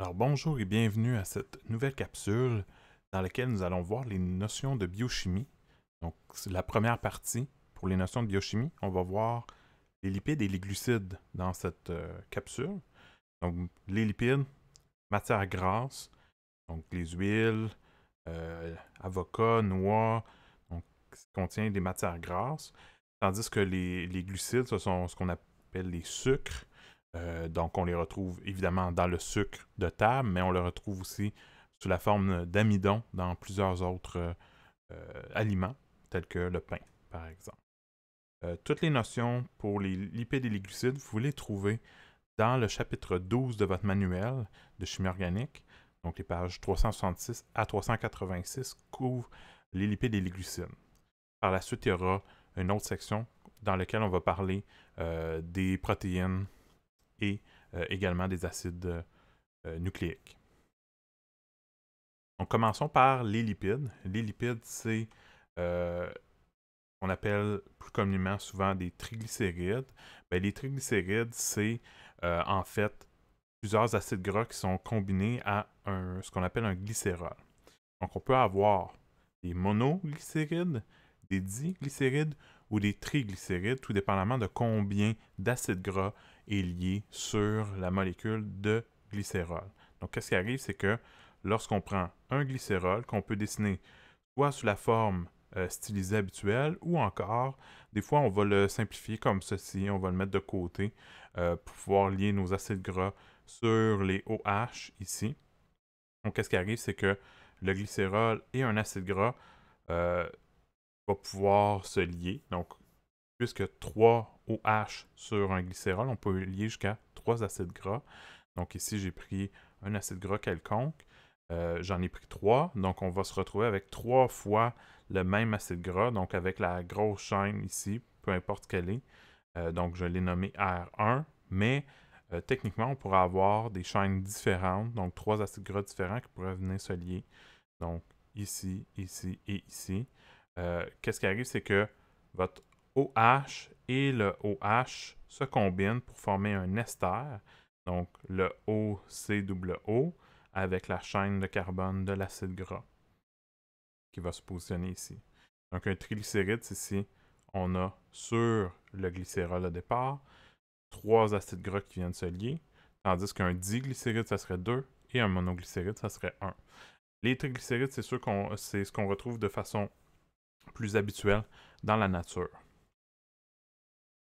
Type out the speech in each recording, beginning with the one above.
Alors bonjour et bienvenue à cette nouvelle capsule dans laquelle nous allons voir les notions de biochimie. Donc la première partie pour les notions de biochimie, on va voir les lipides et les glucides dans cette euh, capsule. Donc les lipides, matières grasses, donc les huiles, euh, avocats, noix, donc qui contient des matières grasses, tandis que les glucides, ce sont ce qu'on appelle les sucres euh, donc, on les retrouve évidemment dans le sucre de table, mais on les retrouve aussi sous la forme d'amidon dans plusieurs autres euh, euh, aliments, tels que le pain, par exemple. toutes les notions pour les lipides et les glucides, vous les trouvez dans le chapitre 12 de votre manuel de chimie organique. Donc, les pages 366 à 386 couvrent les lipides et les glucides. Par la suite, il y aura une autre section dans laquelle on va parler des protéines, et euh, également des acides euh, euh, nucléiques. commençons par les lipides. Les lipides, c'est ce qu'on appelle plus communément souvent des triglycérides. Ben, les triglycérides, c'est en fait plusieurs acides gras qui sont combinés à ce qu'on appelle un glycérol. Donc, on peut avoir des monoglycérides, des diglycérides ou des triglycérides, tout dépendamment de combien d'acides gras est lié sur la molécule de glycérol. Donc, qu'est-ce qui arrive, c'est que lorsqu'on prend un glycérol qu'on peut dessiner soit sous la forme euh, stylisée habituelle ou encore, des fois, on va le simplifier comme ceci, on va le mettre de côté euh, pour pouvoir lier nos acides gras sur les OH ici. Donc, qu'est-ce qui arrive, c'est que le glycérol et un acide gras euh, vont pouvoir se lier. Donc, puisque trois OH sur un glycérol, on peut lier jusqu'à trois acides gras. Donc ici, j'ai pris un acide gras quelconque. Euh, j'en ai pris trois, donc on va se retrouver avec trois fois le même acide gras, donc avec la grosse chaîne ici, peu importe quelle est. Euh, donc je l'ai nommé R1, mais euh, techniquement, on pourrait avoir des chaînes différentes, donc trois acides gras différents qui pourraient venir se lier. Donc ici, ici et ici. Qu'est-ce qui arrive, c'est que votre OH et le OH se combine pour former un ester, donc le O-C-O-O, avec la chaîne de carbone de l'acide gras qui va se positionner ici. Donc un triglycéride, ici, on a sur le glycérol au départ trois acides gras qui viennent se lier, tandis qu'un diglycéride, ça serait deux, et un monoglycéride, ça serait un. Les triglycérides, c'est ce qu'on retrouve de façon plus habituelle dans la nature.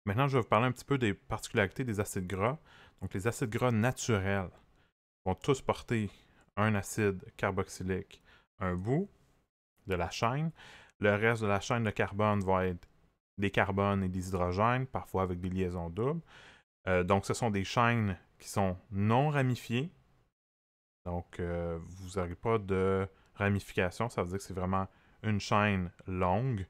Maintenant, je vais vous parler un petit peu des particularités des acides gras. Donc, les acides gras naturels vont tous porter un acide carboxylique, un bout de la chaîne. Le reste de la chaîne de carbone va être des carbones et des hydrogènes, parfois avec des liaisons doubles. Euh, donc, ce sont des chaînes qui sont non ramifiées. Donc, euh, vous n'aurez pas de ramification. Ça veut dire que c'est vraiment une chaîne longue.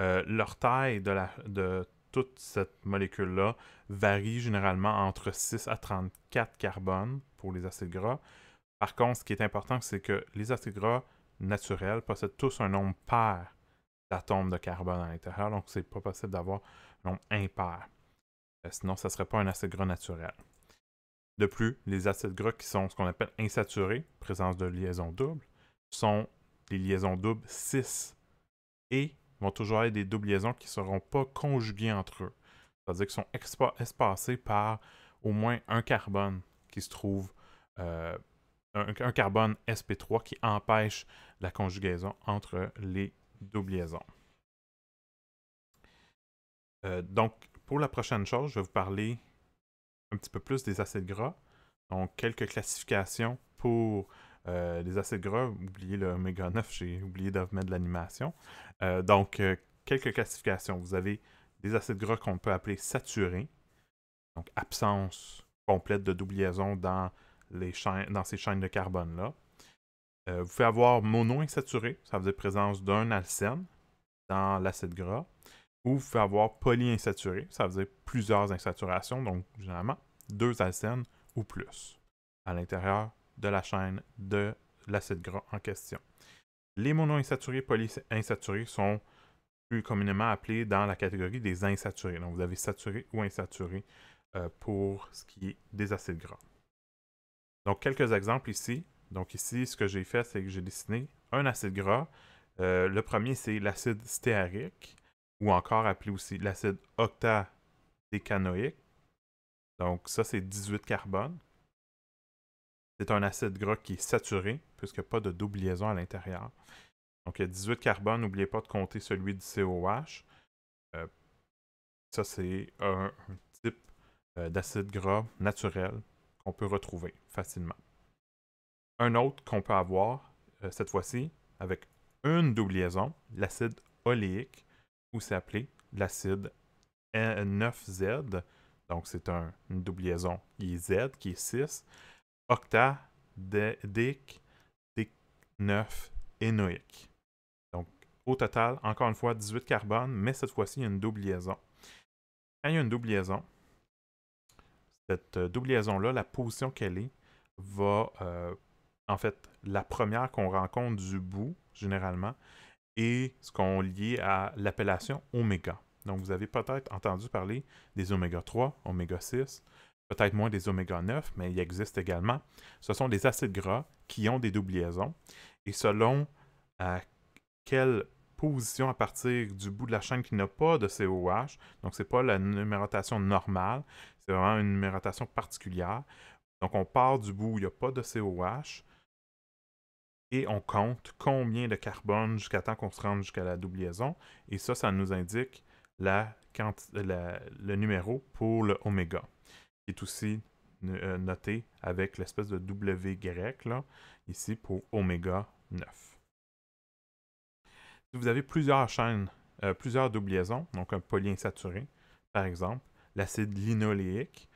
Euh, leur taille de, la, de toute cette molécule-là varie généralement entre 6 à 34 carbones pour les acides gras. Par contre, ce qui est important, c'est que les acides gras naturels possèdent tous un nombre pair d'atomes de carbone à l'intérieur, donc n'est pas possible d'avoir un nombre impair. Euh, sinon, ce ne serait pas un acide gras naturel. De plus, les acides gras qui sont ce qu'on appelle insaturés, présence de liaisons doubles, sont des liaisons doubles 6 et vont toujours être des doubles liaisons qui ne seront pas conjuguées entre eux. C'est-à-dire qu'ils sont espacés par au moins un carbone qui se trouve, euh, un, carbone sp3 qui empêche la conjugaison entre les doubles liaisons. Euh, donc, pour la prochaine chose, je vais vous parler un petit peu plus des acides gras. Donc, quelques classifications pour euh, les acides gras, oubliez le méga 9, j'ai oublié de mettre de l'animation. Euh, donc, euh, quelques classifications. Vous avez des acides gras qu'on peut appeler saturés, donc absence complète de liaison dans, les dans ces chaînes de carbone-là. vous pouvez avoir monoinsaturé, ça veut dire présence d'un alcène dans l'acide gras. Ou vous pouvez avoir polyinsaturé, ça veut dire plusieurs insaturations, donc généralement deux alcènes ou plus à l'intérieur de la chaîne de l'acide gras en question. Les monoinsaturés polyinsaturés sont plus communément appelés dans la catégorie des insaturés. Donc, vous avez saturé ou insaturé euh, pour ce qui est des acides gras. Donc, quelques exemples ici. Donc, ici, ce que j'ai fait, c'est que j'ai dessiné un acide gras. Euh, le premier, c'est l'acide stéarique, ou encore appelé aussi l'acide octadécanoïque. Donc, ça, c'est 18 carbones. C'est un acide gras qui est saturé, puisqu'il n'y a pas de double liaison à l'intérieur. Donc, il y a 18 carbones. N'oubliez pas de compter celui du COH. Euh, ça, c'est un, type euh, d'acide gras naturel qu'on peut retrouver facilement. Un autre qu'on peut avoir, euh, cette fois-ci, avec une double liaison, l'acide oléique, ou c'est appelé l'acide 9Z. Donc, c'est un, une double liaison qui est Z, qui est 6. Octa, dic neuf et Donc, au total, encore une fois, 18 carbones, mais cette fois-ci, il y a une double liaison. Quand il y a une double liaison, cette euh, double liaison-là, la position qu'elle est, va, euh, en fait, la première qu'on rencontre du bout, généralement, est ce qu'on lie à l'appellation oméga. Donc, vous avez peut-être entendu parler des oméga 3, oméga 6, peut-être moins des oméga-9, mais il existe également. Ce sont des acides gras qui ont des doubles liaisons. Et selon euh, quelle position à partir du bout de la chaîne qui n'a pas de COH, donc ce n'est pas la numérotation normale, c'est vraiment une numérotation particulière. Donc on part du bout où il n'y a pas de COH et on compte combien de carbone jusqu'à temps qu'on se rende jusqu'à la double liaison. Et ça, ça nous indique le numéro pour le aussi euh, noté avec l'espèce de grec là, ici pour oméga 9. Si vous avez plusieurs chaînes, euh, plusieurs doubliaisons, donc un polyinsaturé, par exemple, l'acide linoléique,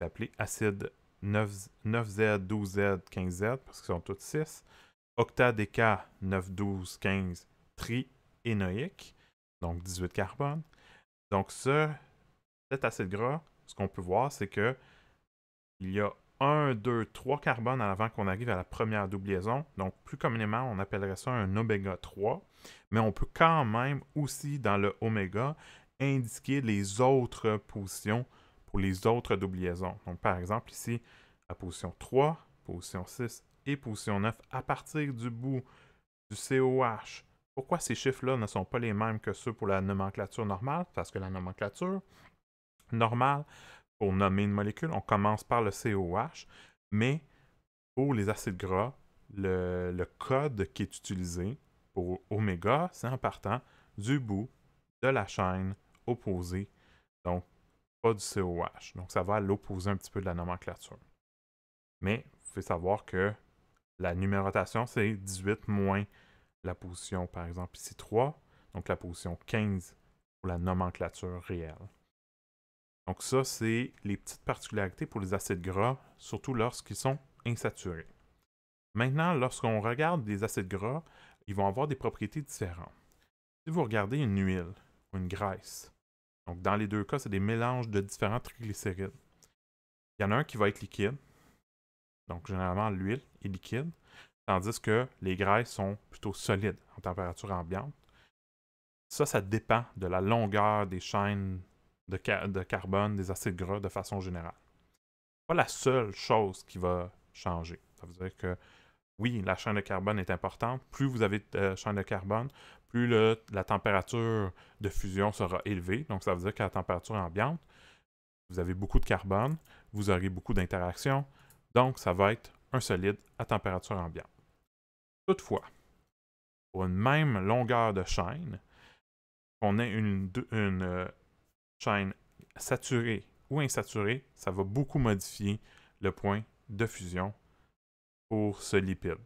appelé acide 9, 9Z, 12Z, 15Z, parce qu'ils sont tous 6, octadéca 9, 12, 15, triénoïque, donc 18 carbone. Donc ce, cet acide gras ce qu'on peut voir, c'est que il y a 1, 2, 3 carbones avant qu'on arrive à la première double liaison. Donc, plus communément, on appellerait ça un oméga 3. Mais on peut quand même aussi, dans le oméga, indiquer les autres positions pour les autres liaisons. Donc, par exemple, ici, la position 3, position 6 et position 9, à partir du bout du COH, pourquoi ces chiffres-là ne sont pas les mêmes que ceux pour la nomenclature normale? Parce que la nomenclature, Normal, pour nommer une molécule, on commence par le COH, mais pour les acides gras, le, code qui est utilisé pour oméga, c'est en partant du bout de la chaîne opposée, donc pas du COH. Donc ça va à l'opposé un petit peu de la nomenclature. Mais vous pouvez savoir que la numérotation, c'est 18 moins la position, par exemple, ici 3, donc la position 15 pour la nomenclature réelle. Donc ça, c'est les petites particularités pour les acides gras, surtout lorsqu'ils sont insaturés. Maintenant, lorsqu'on regarde les acides gras, ils vont avoir des propriétés différentes. Si vous regardez une huile ou une graisse, donc dans les deux cas, c'est des mélanges de différents triglycérides. Il y en a un qui va être liquide, donc généralement l'huile est liquide, tandis que les graisses sont plutôt solides en température ambiante. Ça, ça dépend de la longueur des chaînes de, carbone, des acides gras de façon générale. Pas la seule chose qui va changer. Ça veut dire que oui, la chaîne de carbone est importante. Plus vous avez de euh, chaîne de carbone, plus la température de fusion sera élevée. Donc, ça veut dire qu'à température ambiante, vous avez beaucoup de carbone, vous aurez beaucoup d'interactions. Donc, ça va être un solide à température ambiante. Toutefois, pour une même longueur de chaîne, on ait une, euh, chaîne saturée ou insaturée, ça va beaucoup modifier le point de fusion pour ce lipide.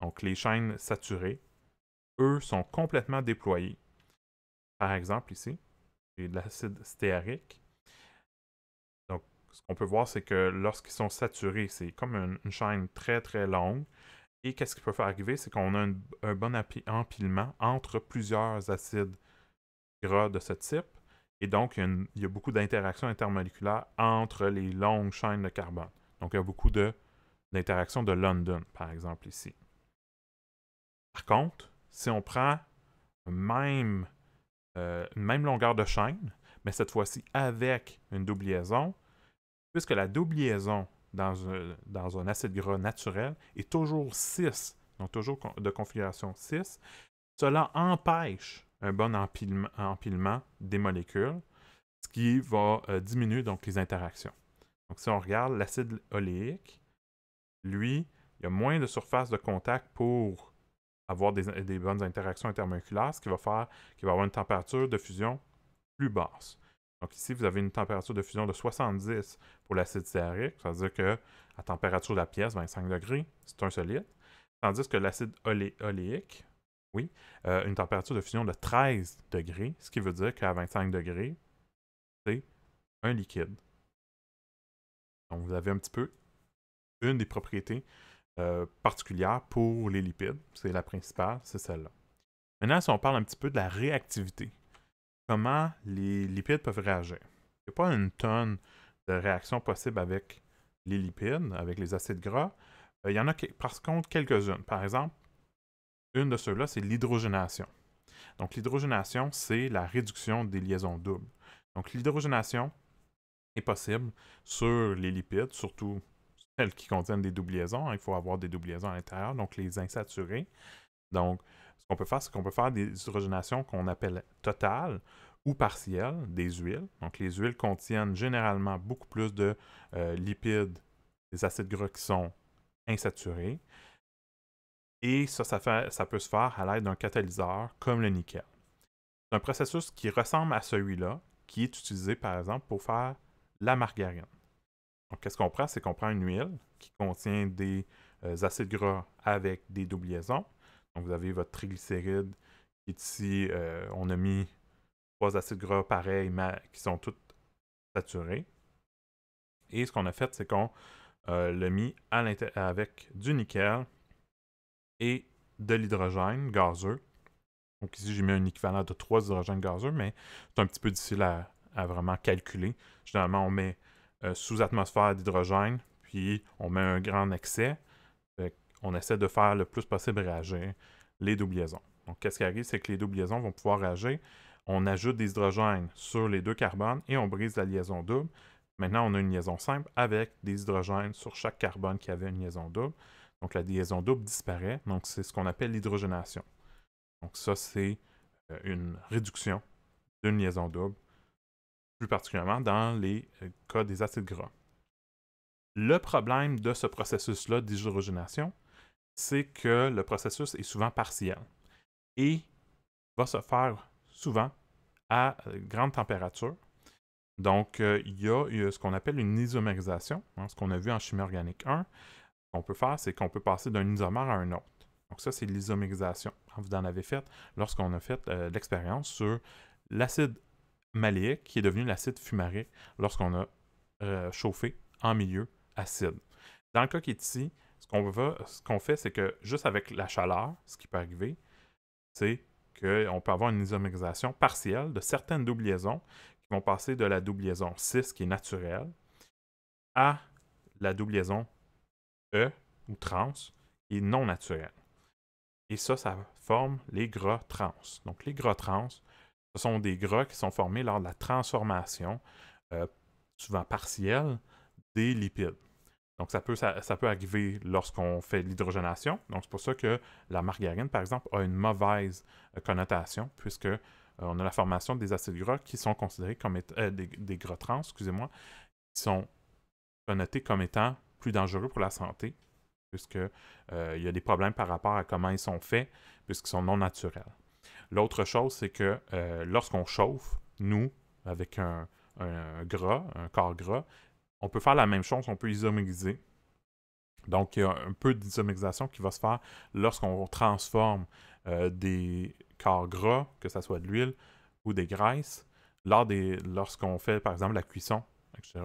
Donc les chaînes saturées, eux, sont complètement déployées. Par exemple, ici, j'ai de l'acide stéarique. Donc, ce qu'on peut voir, c'est que lorsqu'ils sont saturés, c'est comme une, chaîne très très longue. Et qu'est-ce qui peut faire arriver? C'est qu'on a un bon empilement entre plusieurs acides gras de ce type et donc, il y a, beaucoup d'interactions intermoléculaires entre les longues chaînes de carbone. Donc, il y a beaucoup d'interactions de, London, par exemple, ici. Par contre, si on prend même, euh, une même longueur de chaîne, mais cette fois-ci avec une double liaison, puisque la double liaison dans un, euh, dans un acide gras naturel est toujours 6, donc toujours de configuration 6, cela empêche un bon empilement, des molécules, ce qui va euh, diminuer donc les interactions. Donc si on regarde l'acide oléique, lui, il y a moins de surface de contact pour avoir des, bonnes interactions intermoléculaires, ce qui va faire qu'il va avoir une température de fusion plus basse. Donc ici, vous avez une température de fusion de 70 pour l'acide sérique, c'est-à-dire que à température de la pièce, 25 degrés, c'est un solide. Tandis que l'acide olé oléique, oui, euh, une température de fusion de 13 degrés, ce qui veut dire qu'à 25 degrés, c'est un liquide. Donc, vous avez un petit peu une des propriétés euh, particulières pour les lipides. C'est la principale, c'est celle-là. Maintenant, si on parle un petit peu de la réactivité, comment les lipides peuvent réagir? Il n'y a pas une tonne de réactions possibles avec les lipides, avec les acides gras. Euh, il y en a, par contre, quelques-unes. Par exemple, une de ceux-là, c'est l'hydrogénation. Donc, l'hydrogénation, c'est la réduction des liaisons doubles. Donc, l'hydrogénation est possible sur les lipides, surtout celles qui contiennent des doubles liaisons. Hein. Il faut avoir des doubles liaisons à l'intérieur, donc les insaturés. Donc, ce qu'on peut faire, c'est qu'on peut faire des hydrogénations qu'on appelle totales ou partielles des huiles. Donc, les huiles contiennent généralement beaucoup plus de euh, lipides, des acides gras qui sont insaturés. Et ça, ça, peut se faire à l'aide d'un catalyseur comme le nickel. C'est un processus qui ressemble à celui-là, qui est utilisé par exemple pour faire la margarine. Donc, qu'est-ce qu'on prend C'est qu'on prend une huile qui contient des euh, acides gras avec des doubliaisons. Donc, vous avez votre triglycéride ici. Euh, on a mis trois acides gras pareils, mais qui sont tous saturés. Et ce qu'on a fait, c'est qu'on euh, l'a mis avec du nickel et de l'hydrogène gazeux. Donc ici, j'ai mis un équivalent de trois hydrogènes gazeux, mais c'est un petit peu difficile à, vraiment calculer. Généralement, on met euh, sous atmosphère d'hydrogène, puis on met un grand excès. on essaie de faire le plus possible réagir les liaisons. Donc, qu'est-ce qui arrive, c'est que les liaisons vont pouvoir réagir. On ajoute des hydrogènes sur les deux carbones et on brise la liaison double. Maintenant, on a une liaison simple avec des hydrogènes sur chaque carbone qui avait une liaison double. Donc la liaison double disparaît, donc c'est ce qu'on appelle l'hydrogénation. Donc ça, c'est euh, une réduction d'une liaison double, plus particulièrement dans les euh, cas des acides gras. Le problème de ce processus-là d'hydrogénation, c'est que le processus est souvent partiel et va se faire souvent à euh, grande température. Donc, il y a ce qu'on appelle une isomérisation, hein, ce qu'on a vu en chimie organique 1, qu'on peut faire, c'est qu'on peut passer d'un isomère à un autre. Donc ça, c'est l'isomérisation. Vous en avez fait lorsqu'on a fait euh, l'expérience sur l'acide maléique qui est devenu l'acide fumarique lorsqu'on a euh, chauffé en milieu acide. Dans le cas qui est ici, ce qu'on ce fait, c'est que juste avec la chaleur, ce qui peut arriver, c'est qu'on peut avoir une isomérisation partielle de certaines doubles liaisons qui vont passer de la double liaison 6, qui est naturelle, à la double liaison E, ou trans, et non naturel. Et ça, ça forme les gras trans. Donc, les gras trans, ce sont des gras qui sont formés lors de la transformation, euh, souvent partielle, des lipides. Donc, ça peut, ça, peut arriver lorsqu'on fait l'hydrogénation. Donc, c'est pour ça que la margarine, par exemple, a une mauvaise euh, connotation, puisque euh, on a la formation des acides gras qui sont considérés comme des, des, gras trans, excusez-moi, qui sont connotés comme étant plus dangereux pour la santé, puisqu'il euh, y a des problèmes par rapport à comment ils sont faits, puisqu'ils sont non naturels. L'autre chose, c'est que euh, lorsqu'on chauffe, nous, avec un, gras, un corps gras, on peut faire la même chose, on peut isomériser. Donc, il y a un peu d'isomérisation qui va se faire lorsqu'on transforme euh, des corps gras, que ce soit de l'huile ou des graisses, lors lorsqu'on fait, par exemple, la cuisson, etc.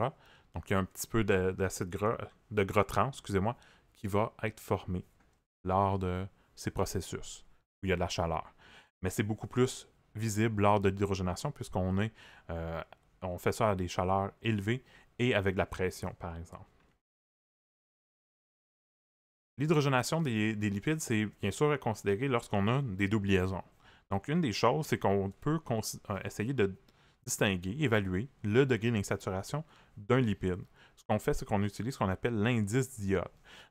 Donc, il y a un petit peu d'acide gras, de gras trans, excusez-moi, qui va être formé lors de ces processus où il y a de la chaleur. Mais c'est beaucoup plus visible lors de l'hydrogénation puisqu'on euh, on fait ça à des chaleurs élevées et avec de la pression, par exemple. L'hydrogénation des, lipides, c'est bien sûr à considérer lorsqu'on a des doubles liaisons. Donc, une des choses, c'est qu'on peut euh, essayer de distinguer, évaluer le degré d'insaturation d'un lipide. Ce qu'on fait, c'est qu'on utilise ce qu'on appelle l'indice diode.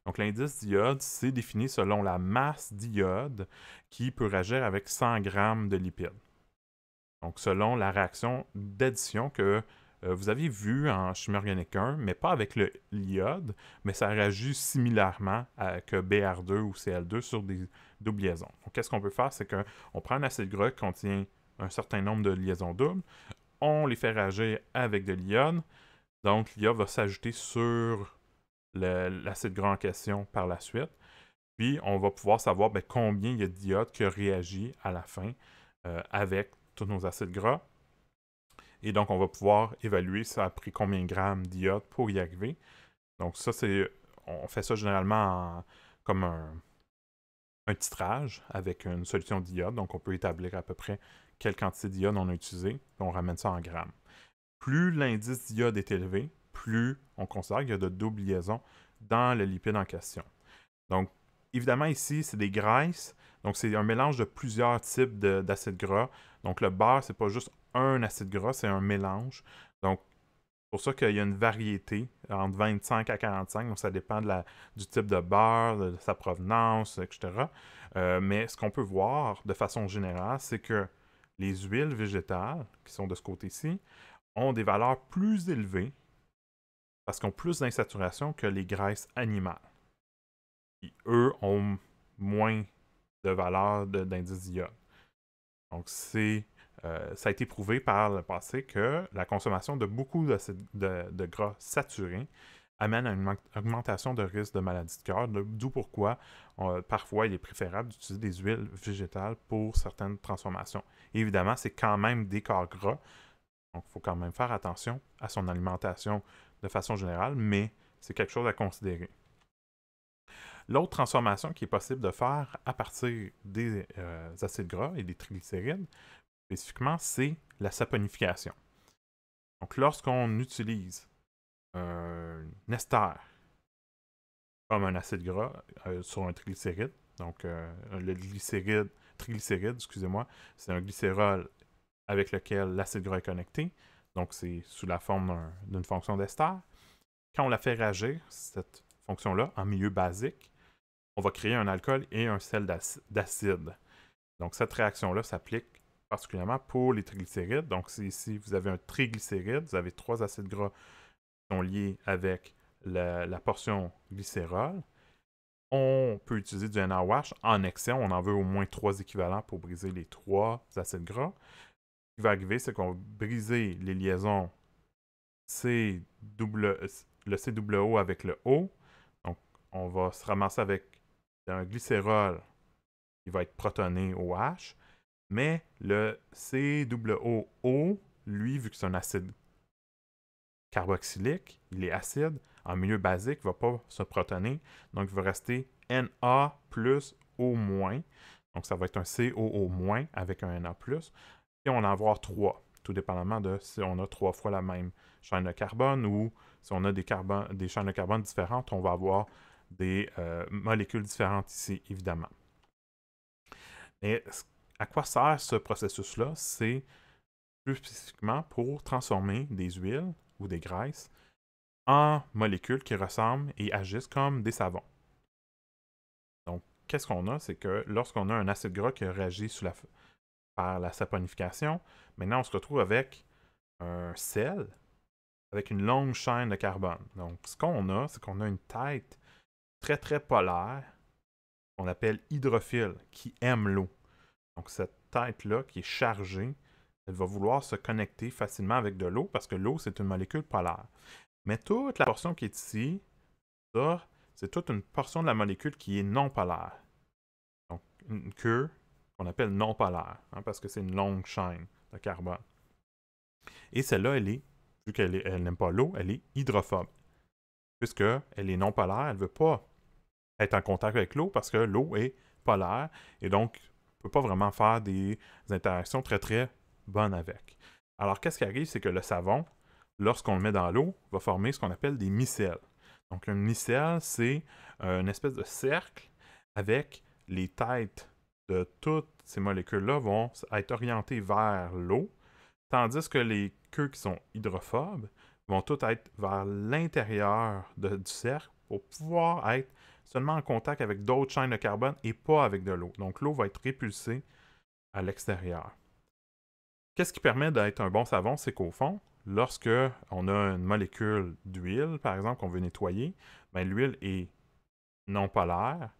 Donc, l'indice diode, c'est défini selon la masse diode qui peut réagir avec 100 g de lipides. Donc, selon la réaction d'addition que euh, vous avez vue en chimie organique 1, mais pas avec le l'iode, mais ça réagit similairement que BR2 ou CL2 sur des doubles liaisons. Donc, qu'est-ce qu'on peut faire? C'est qu'on prend un acide gras qui contient un certain nombre de liaisons doubles, on les fait réagir avec de l'iode, donc, l'IA va s'ajouter sur l'acide gras en question par la suite. Puis, on va pouvoir savoir ben, combien il y a d'iodes qui réagit à la fin euh, avec tous nos acides gras. Et donc, on va pouvoir évaluer ça a pris combien de grammes d'iode pour y arriver. Donc, ça, c'est. On fait ça généralement comme un, titrage avec une solution d'iode. Donc, on peut établir à peu près quelle quantité d'iode on a utilisé. on ramène ça en grammes plus l'indice d'iode est élevé, plus on considère qu'il y a de double liaisons dans le lipide en question. Donc, évidemment, ici, c'est des graisses. Donc, c'est un mélange de plusieurs types d'acides gras. Donc, le beurre, ce n'est pas juste un acide gras, c'est un mélange. Donc, c'est pour ça qu'il y a une variété entre 25 à 45. Donc, ça dépend du type de beurre, de, sa provenance, etc. Euh, mais ce qu'on peut voir de façon générale, c'est que les huiles végétales, qui sont de ce côté-ci, ont des valeurs plus élevées parce qu'ils ont plus d'insaturation que les graisses animales. Et eux ont moins de valeur d'indice d'iode. Donc c'est euh, ça a été prouvé par le passé que la consommation de beaucoup de, gras saturés amène à une augmentation de risque de maladie de cœur, d'où pourquoi euh, parfois il est préférable d'utiliser des huiles végétales pour certaines transformations. évidemment, c'est quand même des corps gras, donc, il faut quand même faire attention à son alimentation de façon générale, mais c'est quelque chose à considérer. L'autre transformation qui est possible de faire à partir des euh, acides gras et des triglycérides, spécifiquement, c'est la saponification. Donc, lorsqu'on utilise un euh, ester comme un acide gras euh, sur un triglycéride, donc le glycéride, triglycéride, excusez-moi, c'est un glycérol avec lequel l'acide gras est connecté. Donc, c'est sous la forme d'une fonction d'ester. Quand on la fait réagir, cette fonction-là, en milieu basique, on va créer un alcool et un sel d'acide. Donc, cette réaction-là s'applique particulièrement pour les triglycérides. Donc, ici, vous avez un triglycéride, vous avez trois acides gras qui sont liés avec la, la portion glycérol. On peut utiliser du NaOH en excès. On en veut au moins trois équivalents pour briser les trois acides gras ce qui va arriver, c'est qu'on va briser les liaisons C double, le CWO avec le O. Donc, on va se ramasser avec un glycérol qui va être protoné oh Mais le C-O-O, lui, vu que c'est un acide carboxylique, il est acide, en milieu basique, il ne va pas se protoner. Donc, il va rester Na plus O-. Donc, ça va être un COO- avec un Na+ on en avoir trois, tout dépendamment de si on a trois fois la même chaîne de carbone ou si on a des, des chaînes de carbone différentes, on va avoir des euh, molécules différentes ici, évidemment. Mais à quoi sert ce processus-là? C'est plus spécifiquement pour transformer des huiles ou des graisses en molécules qui ressemblent et agissent comme des savons. Donc, qu'est-ce qu'on a? C'est que lorsqu'on a un acide gras qui réagit sous la, par la saponification. Maintenant, on se retrouve avec un sel avec une longue chaîne de carbone. Donc, ce qu'on a, c'est qu'on a une tête très, très polaire qu'on appelle hydrophile, qui aime l'eau. Donc, cette tête-là, qui est chargée, elle va vouloir se connecter facilement avec de l'eau parce que l'eau, c'est une molécule polaire. Mais toute la portion qui est ici, ça, c'est toute une portion de la molécule qui est non polaire. Donc, une queue, qu'on appelle non polaire, hein, parce que c'est une longue chaîne de carbone. Et celle-là, elle est, vu qu'elle elle n'aime pas l'eau, elle est hydrophobe. Puisqu'elle est non polaire, elle ne veut pas être en contact avec l'eau parce que l'eau est polaire et donc ne peut pas vraiment faire des interactions très très bonnes avec. Alors qu'est-ce qui arrive, c'est que le savon, lorsqu'on le met dans l'eau, va former ce qu'on appelle des micelles. Donc un micelle, c'est euh, une espèce de cercle avec les têtes de toutes ces molécules-là vont être orientées vers l'eau, tandis que les queues qui sont hydrophobes vont toutes être vers l'intérieur du cercle pour pouvoir être seulement en contact avec d'autres chaînes de carbone et pas avec de l'eau. Donc l'eau va être répulsée à l'extérieur. Qu'est-ce qui permet d'être un bon savon? C'est qu'au fond, lorsque on a une molécule d'huile, par exemple, qu'on veut nettoyer, ben, l'huile est non polaire,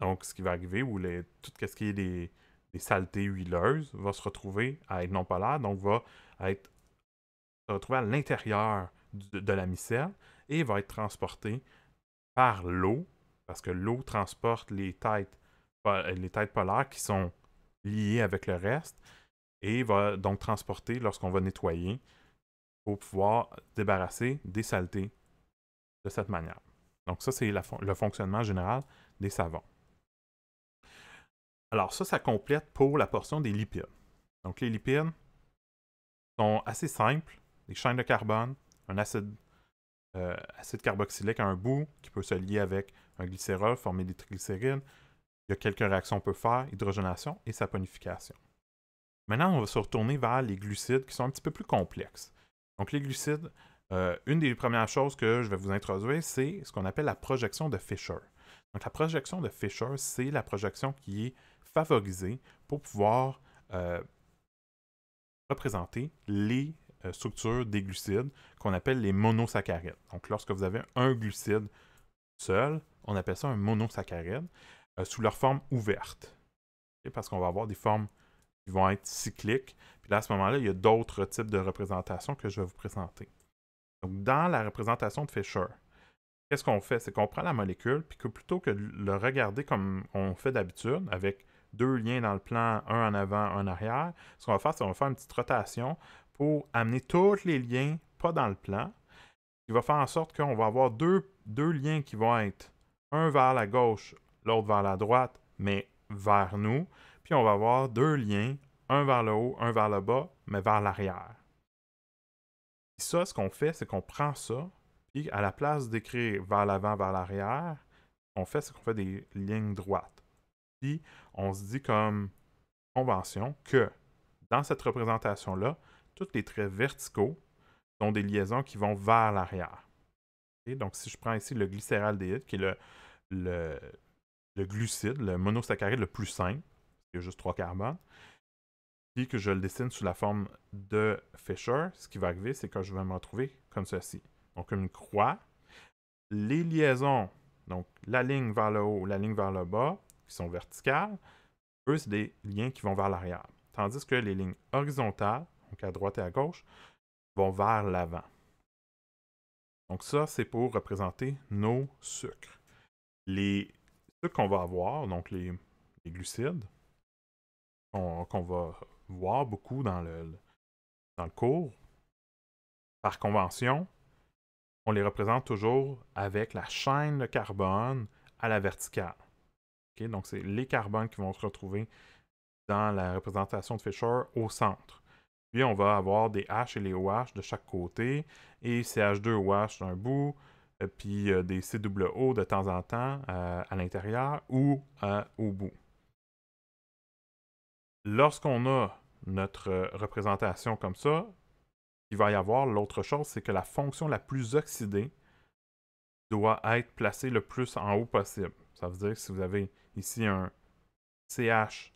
donc, ce qui va arriver, où les, tout ce qui est des, des, saletés huileuses, va se retrouver à être non polaire, donc va être, se retrouver à l'intérieur de, la micelle et va être transporté par l'eau, parce que l'eau transporte les têtes, les têtes polaires qui sont liées avec le reste, et va donc transporter lorsqu'on va nettoyer pour pouvoir débarrasser des saletés de cette manière. Donc ça, c'est le fonctionnement général des savons. Alors ça, ça complète pour la portion des lipides. Donc les lipides sont assez simples, des chaînes de carbone, un euh, acide, carboxylique à un bout qui peut se lier avec un glycérol, former des triglycérides. Il y a quelques réactions qu'on peut faire, hydrogénation et saponification. Maintenant, on va se retourner vers les glucides qui sont un petit peu plus complexes. Donc les glucides, euh, une des premières choses que je vais vous introduire, c'est ce qu'on appelle la projection de Fischer. Donc la projection de Fischer, c'est la projection qui est favoriser pour pouvoir euh, représenter les euh, structures des glucides qu'on appelle les monosaccharides. Donc, lorsque vous avez un glucide seul, on appelle ça un monosaccharide euh, sous leur forme ouverte. Parce qu'on va avoir des formes qui vont être cycliques. Puis là, à ce moment-là, il y a d'autres types de représentations que je vais vous présenter. Donc, dans la représentation de Fischer, qu'est-ce qu'on fait? C'est qu'on prend la molécule, puis que plutôt que de le regarder comme on fait d'habitude, avec deux liens dans le plan, un en avant, un en arrière. Ce qu'on va faire, c'est qu'on va faire une petite rotation pour amener tous les liens pas dans le plan. Il va faire en sorte qu'on va avoir deux, liens qui vont être un vers la gauche, l'autre vers la droite, mais vers nous. Puis on va avoir deux liens, un vers le haut, un vers le bas, mais vers l'arrière. Ça, ce qu'on fait, c'est qu'on prend ça, puis à la place d'écrire vers l'avant, vers l'arrière, on fait, ce qu'on fait des lignes droites on se dit comme convention que dans cette représentation-là, tous les traits verticaux sont des liaisons qui vont vers l'arrière. Donc si je prends ici le glycéraldéhyde, qui est le, glucide, le monosaccharide le plus simple, il a juste trois carbones, puis que je le dessine sous la forme de Fischer, ce qui va arriver, c'est que je vais me retrouver comme ceci. Donc une croix. Les liaisons, donc la ligne vers le haut, la ligne vers le bas, sont verticales, eux, c'est des liens qui vont vers l'arrière. Tandis que les lignes horizontales, donc à droite et à gauche, vont vers l'avant. Donc ça, c'est pour représenter nos sucres. Les sucres qu'on va avoir, donc les, glucides, qu'on va voir beaucoup dans le, dans le cours, par convention, on les représente toujours avec la chaîne de carbone à la verticale. Donc, c'est les carbones qui vont se retrouver dans la représentation de Fischer au centre. Puis, on va avoir des H et les OH de chaque côté, et CH2OH d'un bout, euh, puis euh, des CWO de temps en temps euh, à l'intérieur ou au bout. Lorsqu'on a notre représentation comme ça, il va y avoir l'autre chose, c'est que la fonction la plus oxydée doit être placée le plus en haut possible. Ça veut dire que si vous avez ici un CH,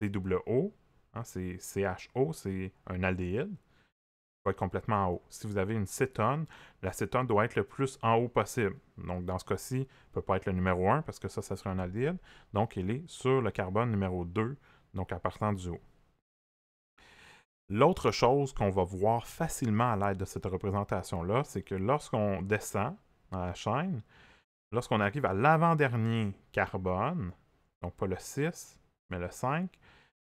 c'est CHO, hein, c'est un aldéhyde, il va être complètement en haut. Si vous avez une cétone, la cétone doit être le plus en haut possible. Donc, dans ce cas-ci, il ne peut pas être le numéro 1 parce que ça, ça serait un aldéhyde. Donc, il est sur le carbone numéro 2, donc à partant du haut. L'autre chose qu'on va voir facilement à l'aide de cette représentation-là, c'est que lorsqu'on descend dans la chaîne, Lorsqu'on arrive à l'avant-dernier carbone, donc pas le 6, mais le 5,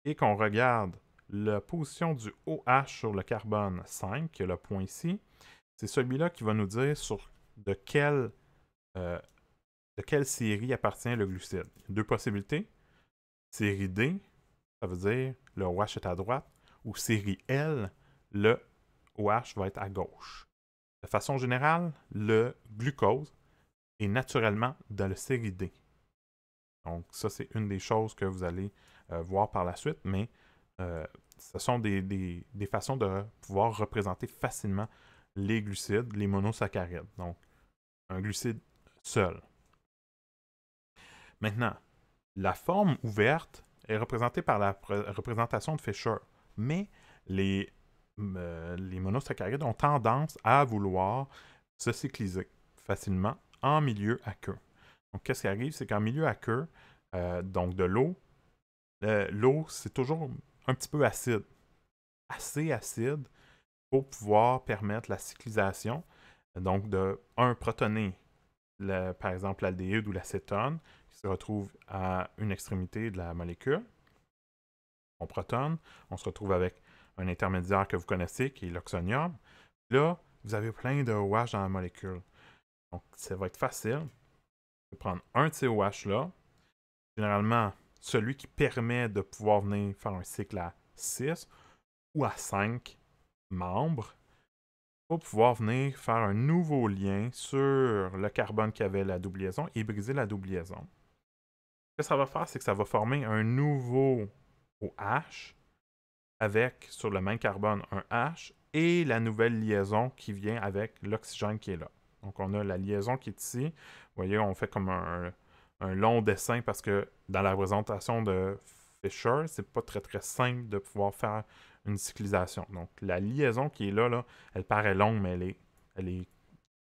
et qu'on regarde la position du OH sur le carbone 5, qui est le point ici, c'est celui-là qui va nous dire sur de quelle, euh, de quelle série appartient le glucide. Deux possibilités. Série D, ça veut dire le OH est à droite, ou série L, le OH va être à gauche. De façon générale, le glucose, et naturellement de le série Donc, ça, c'est une des choses que vous allez euh, voir par la suite, mais euh, ce sont des, façons de pouvoir représenter facilement les glucides, les monosaccharides. Donc, un glucide seul. Maintenant, la forme ouverte est représentée par la représentation de Fischer, mais les, euh, les monosaccharides ont tendance à vouloir se cycliser facilement en milieu aqueux. Donc, qu'est-ce qui arrive? C'est qu'en milieu aqueux, euh, donc de l'eau, l'eau, c'est toujours un petit peu acide. Assez acide pour pouvoir permettre la cyclisation, donc de un protoné, par exemple l'aldéhyde ou l'acétone, qui se retrouve à une extrémité de la molécule. On protonne, on se retrouve avec un intermédiaire que vous connaissez, qui est l'oxonium. Là, vous avez plein de OH dans la molécule. Donc, ça va être facile. Je vais prendre un de là. Généralement, celui qui permet de pouvoir venir faire un cycle à 6 ou à 5 membres pour pouvoir venir faire un nouveau lien sur le carbone qui avait la double liaison et briser la double liaison. Ce que ça va faire, c'est que ça va former un nouveau OH avec sur le même carbone un H et la nouvelle liaison qui vient avec l'oxygène qui est là. Donc on a la liaison qui est ici. Vous voyez, on fait comme un, long dessin parce que dans la représentation de Fisher, c'est pas très très simple de pouvoir faire une cyclisation. Donc la liaison qui est là, là elle paraît longue, mais elle est,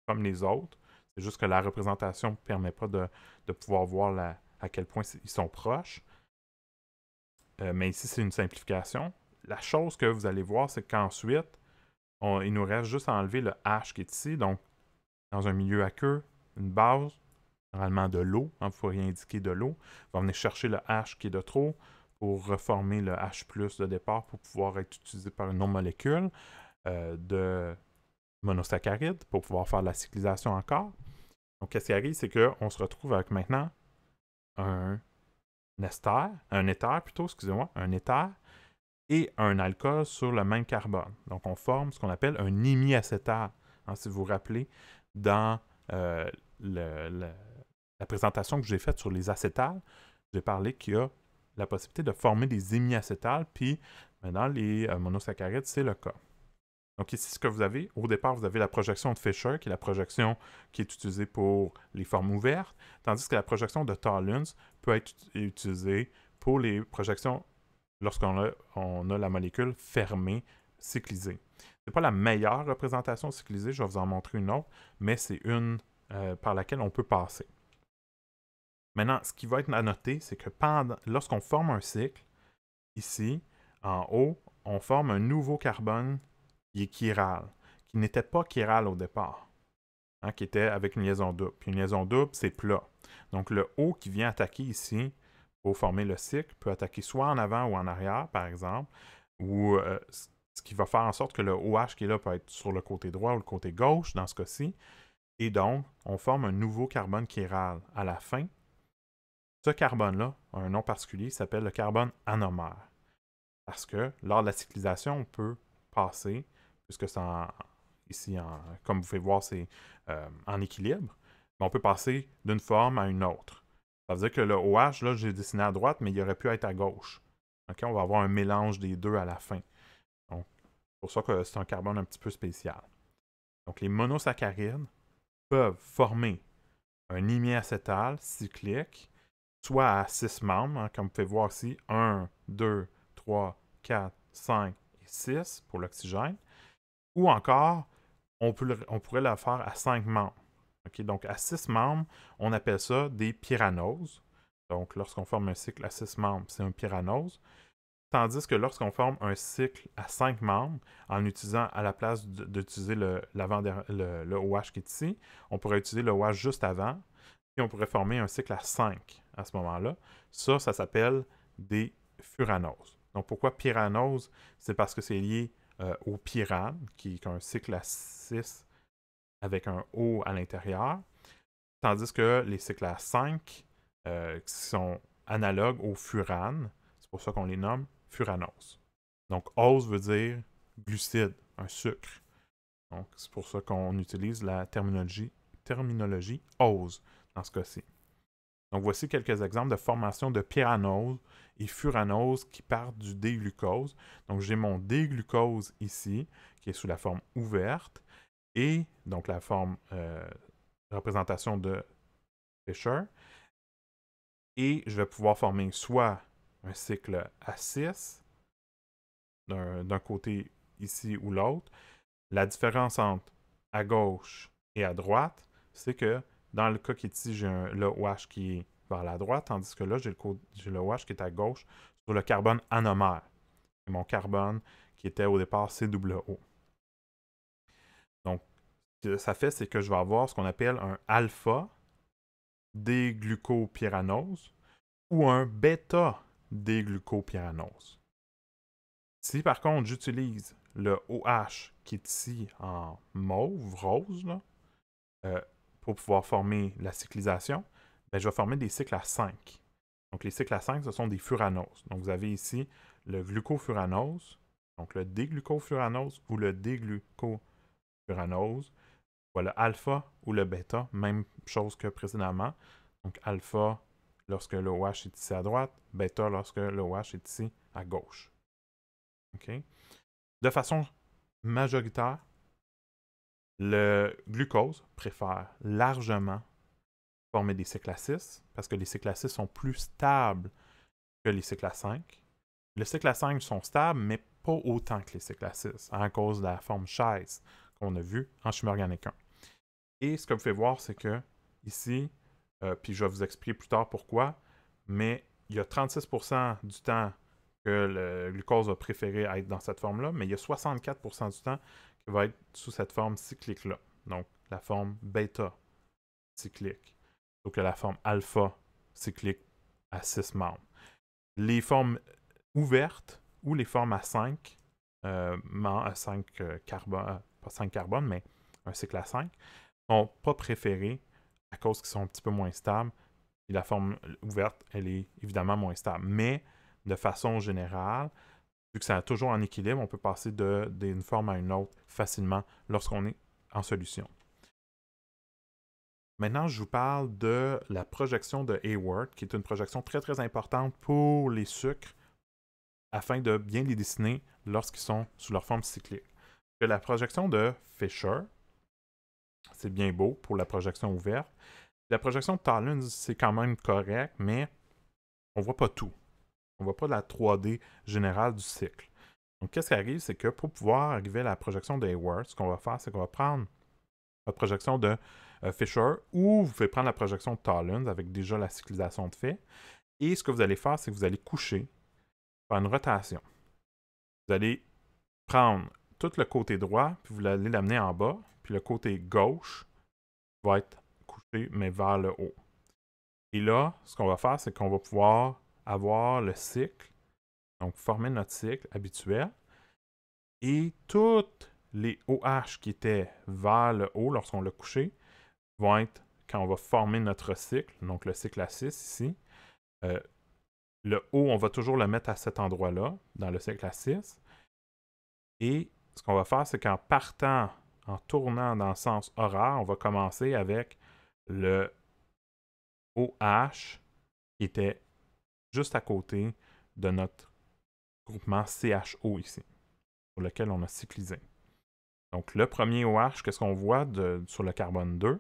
comme les autres. C'est juste que la représentation ne permet pas de, pouvoir voir à quel point ils sont proches. Euh, mais ici, c'est une simplification. La chose que vous allez voir, c'est qu'ensuite, il nous reste juste à enlever le H qui est ici. Donc, dans un milieu aqueux, une base, normalement de l'eau, hein, pourrait rien indiquer de l'eau, va venir chercher le H qui est de trop pour reformer le H de départ pour pouvoir être utilisé par une non-molécule euh, de monosaccharide pour pouvoir faire de la cyclisation encore. Donc, quest ce qui arrive, c'est qu'on se retrouve avec maintenant un ester, un éther plutôt, excusez-moi, un éther et un alcool sur le même carbone. Donc, on forme ce qu'on appelle un imiacétal. Hein, si vous vous rappelez, dans euh, la présentation que j'ai faite sur les acétales, j'ai parlé qu'il y a la possibilité de former des hémiacétales, puis maintenant les euh, monosaccharides, c'est le cas. Donc ici, ce que vous avez, au départ, vous avez la projection de Fischer, qui est la projection qui est utilisée pour les formes ouvertes, tandis que la projection de Tollens peut être utilisée pour les projections lorsqu'on a la molécule fermée, cyclisée c'est pas la meilleure représentation cyclisée, je vais vous en montrer une autre, mais c'est une euh, par laquelle on peut passer. Maintenant, ce qui va être à noter, c'est que lorsqu'on forme un cycle, ici, en haut, on forme un nouveau carbone qui est chiral, qui n'était pas chiral au départ, hein, qui était avec une liaison double. Puis une liaison double, c'est plat. Donc le haut qui vient attaquer ici pour former le cycle peut attaquer soit en avant ou en arrière, par exemple, ou euh, ce qui va faire en sorte que le OH qui est là peut être sur le côté droit ou le côté gauche dans ce cas-ci. Et donc, on forme un nouveau carbone chiral à la fin. Ce carbone-là a un nom particulier, il s'appelle le carbone anomère. Parce que lors de la cyclisation, on peut passer, puisque c'est ici, comme vous pouvez voir, c'est euh, en équilibre, mais on peut passer d'une forme à une autre. Ça veut dire que le OH, là, j'ai dessiné à droite, mais il aurait pu être à gauche. On va avoir un mélange des deux à la fin pour ça que c'est un carbone un petit peu spécial. Donc, les monosaccharides peuvent former un imiacétal cyclique, soit à 6 membres, hein, comme vous pouvez voir ici, 1, 2, 3, 4, 5 et 6 pour l'oxygène, ou encore, on, pourrait le faire à 5 membres. donc, à 6 membres, on appelle ça des pyranoses. Donc, lorsqu'on forme un cycle à 6 membres, c'est un pyranose. Tandis que lorsqu'on forme un cycle à cinq membres, en utilisant à la place d'utiliser le, le, le, OH qui est ici, on pourrait utiliser le OH juste avant, et on pourrait former un cycle à 5 à ce moment-là. Ça, ça s'appelle des furanoses. Donc pourquoi pyranose C'est parce que c'est lié euh, au pyrane, qui est un cycle à 6 avec un O à l'intérieur. Tandis que les cycles à 5, euh, qui sont analogues au furane, c'est pour ça qu'on les nomme, furanose. Donc, ose veut dire glucide, un sucre. Donc, c'est pour ça qu'on utilise la terminologie, terminologie ose dans ce cas-ci. Donc, voici quelques exemples de formation de pyranose et furanose qui partent du déglucose. Donc, j'ai mon déglucose ici, qui est sous la forme ouverte, et donc la forme euh, représentation de Fischer. Et je vais pouvoir former soit un cycle à 6 d'un côté ici ou l'autre. La différence entre à gauche et à droite, c'est que dans le cas qui est ici, j'ai le OH qui est vers la droite, tandis que là, j'ai le, OH qui est à gauche sur le carbone anomère. mon carbone qui était au départ CWO. Donc, ce que ça fait, c'est que je vais avoir ce qu'on appelle un alpha des glucopyranoses ou un bêta des Si par contre j'utilise le OH qui est ici en mauve, rose, euh, pour pouvoir former la cyclisation, ben, je vais former des cycles à 5. Donc les cycles à 5, ce sont des furanoses. Donc vous avez ici le glucofuranose, donc le déglucofuranose ou le déglucofuranose, voilà alpha ou le bêta, même chose que précédemment. Donc alpha, lorsque le OH est ici à droite, bêta lorsque le OH est ici à gauche. De façon majoritaire, le glucose préfère largement former des cycles à 6 parce que les cycles à 6 sont plus stables que les cycles à 5. Les cycles à 5 sont stables, mais pas autant que les cycles à 6 à cause de la forme chaise qu'on a vue en chimie organique 1. Et ce que vous pouvez voir, c'est que ici, euh, puis je vais vous expliquer plus tard pourquoi. Mais il y a 36% du temps que le glucose va préférer être dans cette forme-là, mais il y a 64% du temps qu'il va être sous cette forme cyclique-là. Donc la forme bêta cyclique. Donc la forme alpha cyclique à 6 membres. Les formes ouvertes ou les formes à 5, 5 euh, euh, pas 5 carbones, mais un cycle à 5, n'ont pas préféré à cause qu'ils sont un petit peu moins stables. Et la forme ouverte, elle est évidemment moins stable. Mais de façon générale, vu que ça a toujours en équilibre, on peut passer d'une forme à une autre facilement lorsqu'on est en solution. Maintenant, je vous parle de la projection de Hayward, qui est une projection très très importante pour les sucres afin de bien les dessiner lorsqu'ils sont sous leur forme cyclique. la projection de Fisher, c'est bien beau pour la projection ouverte. La projection de Talon, c'est quand même correct, mais on voit pas tout. On voit pas la 3D générale du cycle. Donc, qu'est-ce qui arrive, c'est que pour pouvoir arriver à la projection de ce qu'on va faire, c'est qu'on va prendre la projection de euh, Fisher ou vous pouvez prendre la projection de Tallinn avec déjà la cyclisation de fait. Et ce que vous allez faire, c'est que vous allez coucher, par une rotation. Vous allez prendre tout le côté droit, puis vous allez l'amener en bas, puis le côté gauche va être couché, mais vers le haut. Et là, ce qu'on va faire, c'est qu'on va pouvoir avoir le cycle, donc former notre cycle habituel, et toutes les OH qui étaient vers le haut lorsqu'on l'a couché vont être, quand on va former notre cycle, donc le cycle à 6 ici, euh, le haut, on va toujours le mettre à cet endroit-là, dans le cycle à 6. Et ce qu'on va faire, c'est qu'en partant en tournant dans le sens horaire. On va commencer avec le OH qui était juste à côté de notre groupement CHO ici, sur lequel on a cyclisé. Donc le premier OH, qu'est-ce qu'on voit sur le carbone 2?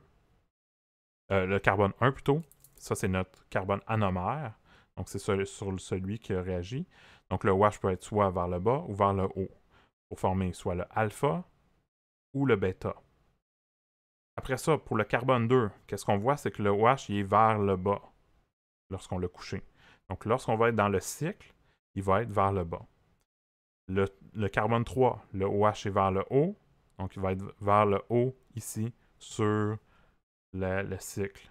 Euh, le carbone 1 plutôt, ça c'est notre carbone anomère. Donc c'est sur, sur, celui qui a réagi. Donc le OH peut être soit vers le bas ou vers le haut pour former soit le alpha, ou le bêta. Après ça, pour le carbone 2, qu'est-ce qu'on voit? C'est que le OH est vers le bas lorsqu'on l'a couché. Donc, lorsqu'on va être dans le cycle, il va être vers le bas. Le, carbone 3, le OH est vers le haut, donc il va être vers le haut ici sur le, le, cycle.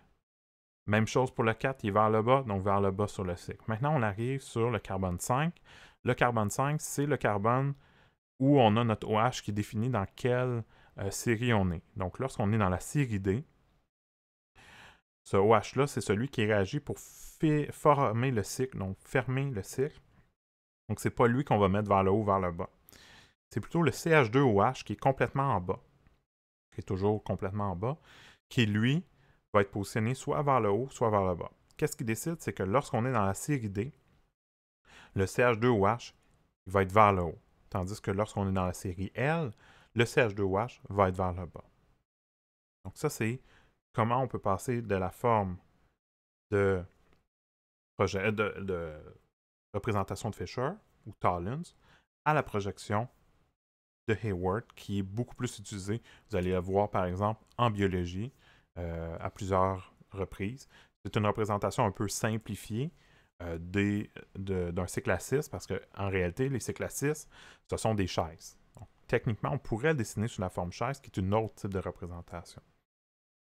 Même chose pour le 4, il est vers le bas, donc vers le bas sur le cycle. Maintenant, on arrive sur le carbone 5. Le carbone 5, c'est le carbone où on a notre OH qui est défini dans quel euh, série on est. Donc lorsqu'on est dans la série D, ce OH-là, c'est celui qui réagit pour former le cycle, donc fermer le cycle. Donc c'est pas lui qu'on va mettre vers le haut, vers le bas. C'est plutôt le CH2OH qui est complètement en bas, qui est toujours complètement en bas, qui lui va être positionné soit vers le haut, soit vers le bas. Qu'est-ce qui décide? C'est que lorsqu'on est dans la série D, le CH2OH va être vers le haut. Tandis que lorsqu'on est dans la série L, le CH2OH va être vers le bas. Donc ça, c'est comment on peut passer de la forme de, projet, euh, de, représentation de Fisher ou Tollins à la projection de Hayward qui est beaucoup plus utilisée. Vous allez la voir par exemple en biologie euh, à plusieurs reprises. C'est une représentation un peu simplifiée euh, d'un de, cycle à 6 parce qu'en réalité, les cycles 6, ce sont des chaises techniquement, on pourrait le dessiner sous la forme chaise, qui est une autre type de représentation.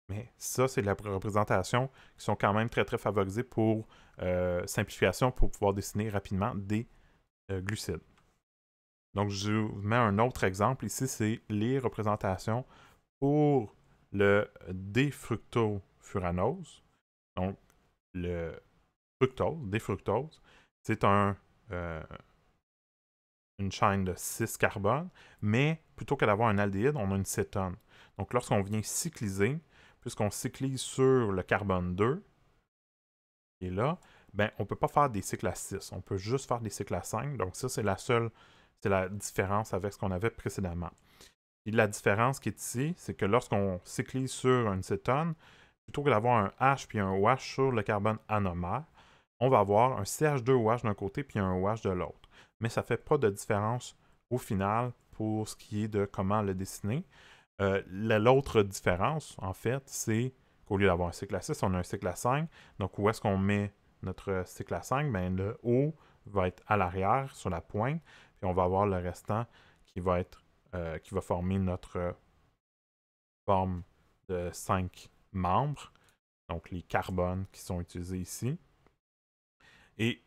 Mais ça, c'est la représentations qui sont quand même très, très favorisées pour euh, simplification pour pouvoir dessiner rapidement des euh, glucides. Donc, je vous mets un autre exemple. Ici, c'est les représentations pour le défructofuranose. Donc, le fructose, défructose, c'est un, euh, une chaîne de 6 carbones, mais plutôt que d'avoir un aldéhyde, on a une cétone. Donc lorsqu'on vient cycliser, puisqu'on cyclise sur le carbone 2, et là, ben, on ne peut pas faire des cycles à 6, on peut juste faire des cycles à 5. Donc ça, c'est la seule, c'est la différence avec ce qu'on avait précédemment. Et la différence qui est ici, c'est que lorsqu'on cyclise sur une cétone, plutôt que d'avoir un H puis un OH sur le carbone anomère, on va avoir un CH2OH d'un côté puis un OH de l'autre mais ça ne fait pas de différence au final pour ce qui est de comment le dessiner. Euh, l'autre différence, en fait, c'est qu'au lieu d'avoir un cycle à 6, on a un cycle à 5. Donc, où est-ce qu'on met notre cycle à 5? Bien, le haut va être à l'arrière, sur la pointe, Et on va avoir le restant qui va être euh, qui va former notre forme de 5 membres, donc les carbones qui sont utilisés ici. Et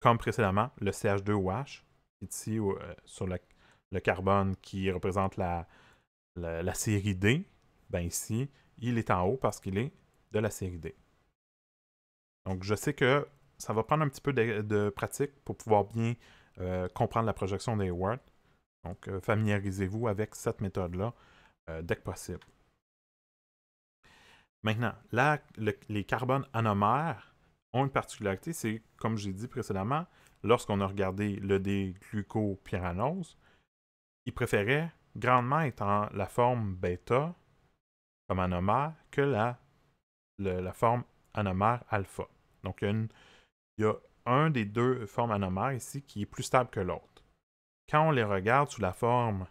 comme précédemment, le CH2OH, ici euh, sur le, carbone qui représente la, la, série D, ben ici, il est en haut parce qu'il est de la série D. Donc, je sais que ça va prendre un petit peu de, pratique pour pouvoir bien euh, comprendre la projection des words. Donc, euh, familiarisez-vous avec cette méthode-là dès que possible. Maintenant, là, les carbones anomères, une particularité, c'est, comme j'ai dit précédemment, lorsqu'on a regardé le glucopyranose, il préférait grandement être en la forme bêta, comme anomère, que la, forme anomère alpha. Donc, il y, a un des deux formes anomères ici qui est plus stable que l'autre. Quand on les regarde sous la forme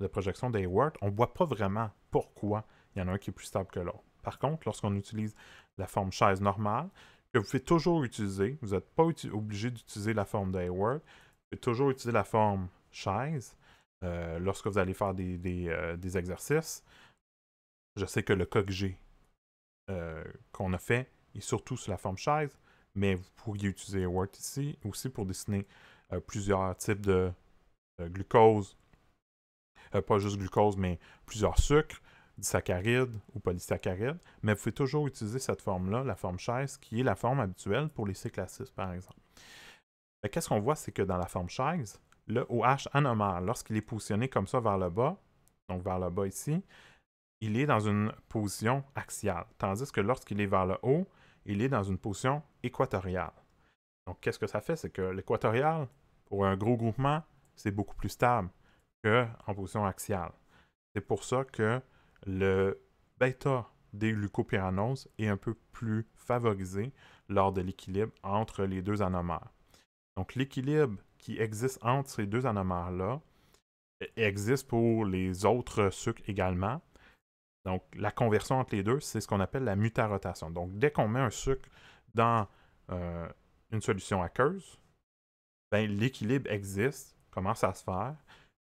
de projection d'Hayward, on ne voit pas vraiment pourquoi il y en a un qui est plus stable que l'autre. Par contre, lorsqu'on utilise la forme chaise normale, vous pouvez toujours utiliser. Vous n'êtes pas obligé d'utiliser la forme d'airwork. Vous pouvez toujours utiliser la forme chaise euh, lorsque vous allez faire euh, des, exercices. Je sais que le coq G euh, qu'on a fait est surtout sous la forme chaise, mais vous pourriez utiliser Airwork ici aussi pour dessiner plusieurs types de glucose. pas juste glucose, mais plusieurs sucres saccharide ou polysaccharides, mais vous pouvez toujours utiliser cette forme-là, la forme chaise, qui est la forme habituelle pour les à par exemple. Qu'est-ce qu'on voit, c'est que dans la forme chaise, le OH anomère, lorsqu'il est positionné comme ça vers le bas, donc vers le bas ici, il est dans une position axiale, tandis que lorsqu'il est vers le haut, il est dans une position équatoriale. Donc, qu'est-ce que ça fait? C'est que l'équatorial pour un gros groupement, c'est beaucoup plus stable qu'en position axiale. C'est pour ça que le bêta des glucopyranoses est un peu plus favorisé lors de l'équilibre entre les deux anomères. Donc l'équilibre qui existe entre ces deux anomères-là euh, existe pour les autres sucres également. Donc la conversion entre les deux, c'est ce qu'on appelle la mutarotation. Donc dès qu'on met un sucre dans euh, une solution aqueuse, ben, l'équilibre existe, commence à se faire,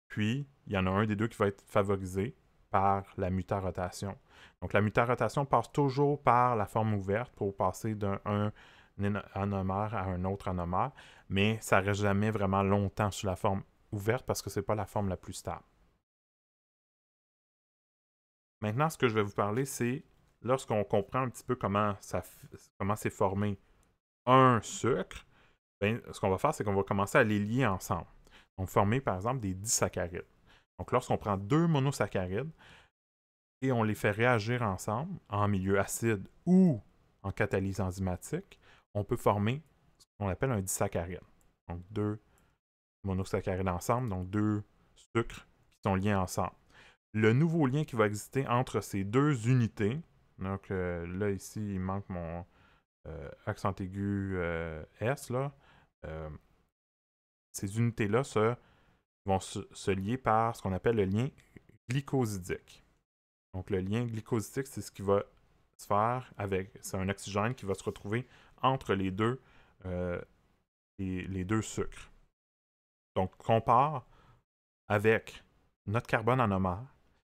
puis il y en a un des deux qui va être favorisé, par la mutarotation. Donc la mutarotation passe toujours par la forme ouverte pour passer d'un anomère à un autre anomère, mais ça reste jamais vraiment longtemps sur la forme ouverte parce que ce n'est pas la forme la plus stable. Maintenant, ce que je vais vous parler, c'est lorsqu'on comprend un petit peu comment, c'est comment formé un sucre, ben, ce qu'on va faire, c'est qu'on va commencer à les lier ensemble. Donc, former, par exemple, des disaccharides. Donc, lorsqu'on prend deux monosaccharides et on les fait réagir ensemble en milieu acide ou en catalyse enzymatique, on peut former ce qu'on appelle un disaccharide. Donc, deux monosaccharides ensemble, donc deux sucres qui sont liés ensemble. Le nouveau lien qui va exister entre ces deux unités, donc euh, là ici il manque mon euh, accent aigu euh, S, là, ces unités-là se vont se, lier par ce qu'on appelle le lien glycosidique. Donc le lien glycosidique, c'est ce qui va se faire avec, c'est un oxygène qui va se retrouver entre les deux, euh, les, deux sucres. Donc compare avec notre carbone anomère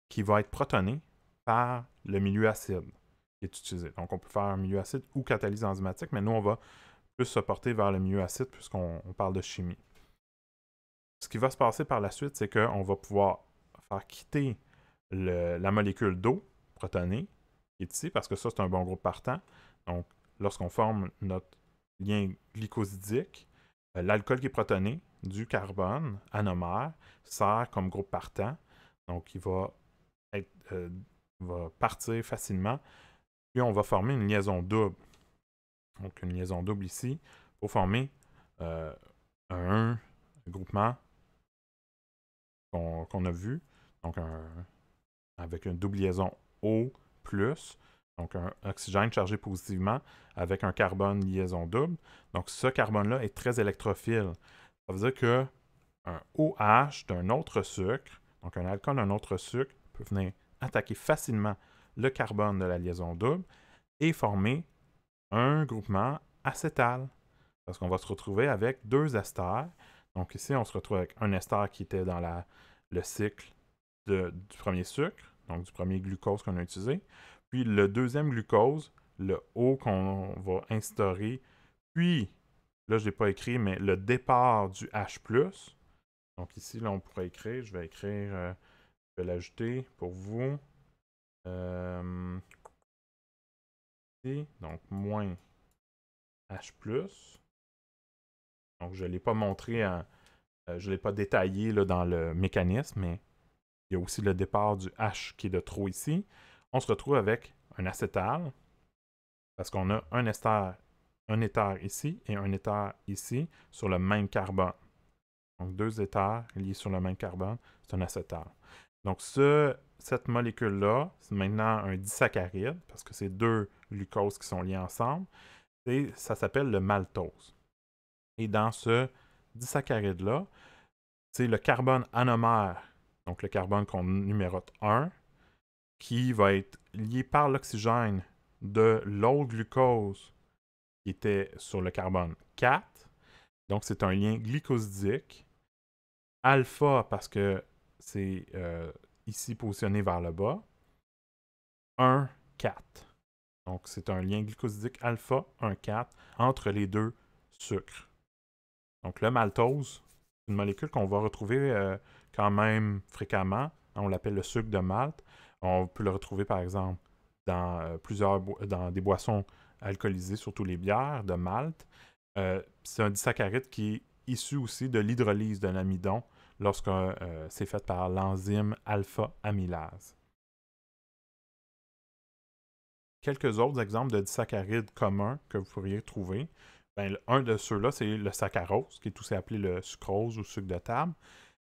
qui va être protoné par le milieu acide qui est utilisé. Donc on peut faire un milieu acide ou catalyse enzymatique, mais nous on va plus se porter vers le milieu acide puisqu'on parle de chimie ce qui va se passer par la suite, c'est qu'on va pouvoir faire quitter la molécule d'eau protonée, qui est ici, parce que ça, c'est un bon groupe partant. Donc, lorsqu'on forme notre lien glycosidique, euh, l'alcool qui est protoné, du carbone anomère, sert comme groupe partant. Donc, euh, il va, partir facilement. Puis, on va former une liaison double. Donc, une liaison double ici pour former euh, un groupement qu'on a vu. Donc, avec une double liaison O donc un oxygène chargé positivement avec un carbone liaison double. Donc, ce carbone-là est très électrophile. Ça veut dire que un OH d'un autre sucre, donc un alcool d'un autre sucre, peut venir attaquer facilement le carbone de la liaison double et former un groupement acétal. Parce qu'on va se retrouver avec deux esters donc ici, on se retrouve avec un ester qui était dans le cycle du premier sucre, donc du premier glucose qu'on a utilisé. Puis le deuxième glucose, le O qu'on va instaurer. Puis, là, je ne l'ai pas écrit, mais le départ du H+. Donc ici, là, on pourrait écrire, je vais écrire, euh, je vais l'ajouter pour vous. Euh, donc moins H+. Donc, je ne l'ai pas montré, euh, je ne l'ai pas détaillé dans le mécanisme, mais il y a aussi le départ du H qui est de trop ici. On se retrouve avec un acétal, parce qu'on a un ester, un éther ici et un éther ici sur le même carbone. Donc, deux éthers liés sur le même carbone, c'est un acétal. Donc, cette molécule-là, c'est maintenant un disaccharide, parce que c'est deux glucoses qui sont liés ensemble, et ça s'appelle le maltose. Et dans ce disaccharide-là, c'est le carbone anomère, donc le carbone qu'on numérote 1, qui va être lié par l'oxygène de l'eau glucose qui était sur le carbone 4. Donc c'est un lien glycosidique. Alpha parce que c'est euh, ici positionné vers le bas. 1, 4. Donc c'est un lien glycosidique alpha 1, 4 entre les deux sucres. Donc le maltose, c'est une molécule qu'on va retrouver euh, quand même fréquemment. On l'appelle le sucre de malt. On peut le retrouver par exemple dans euh, plusieurs dans des boissons alcoolisées, surtout les bières de malt. Euh, c'est un disaccharide qui est issu aussi de l'hydrolyse de l'amidon lorsque c'est fait par l'enzyme alpha-amylase. Quelques autres exemples de disaccharides communs que vous pourriez trouver. Ben, un de ceux-là, c'est le saccharose, qui est aussi appelé le sucrose ou sucre de table.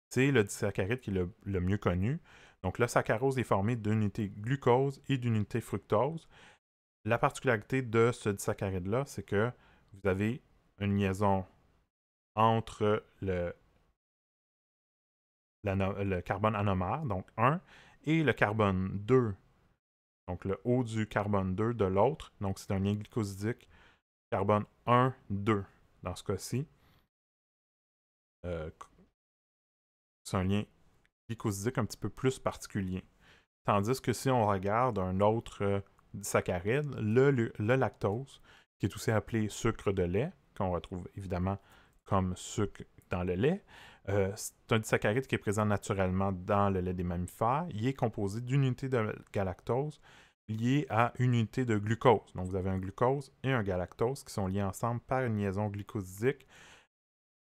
C'est le disaccharide qui est le, mieux connu. Donc, le saccharose est formé d'unités glucose et unité fructose. La particularité de ce disaccharide-là, c'est que vous avez une liaison entre le, le carbone anomère, donc 1, et le carbone 2, donc le haut du carbone 2 de l'autre. Donc, c'est un lien glycosidique carbone 1, 2 dans ce cas-ci. Euh, c'est un lien glycosidique un petit peu plus particulier. Tandis que si on regarde un autre disaccharide, euh, le, lactose, qui est aussi appelé sucre de lait, qu'on retrouve évidemment comme sucre dans le lait, euh, c'est un disaccharide qui est présent naturellement dans le lait des mammifères. Il est composé d'une unité de galactose liés à une unité de glucose. Donc, vous avez un glucose et un galactose qui sont liés ensemble par une liaison glycosidique.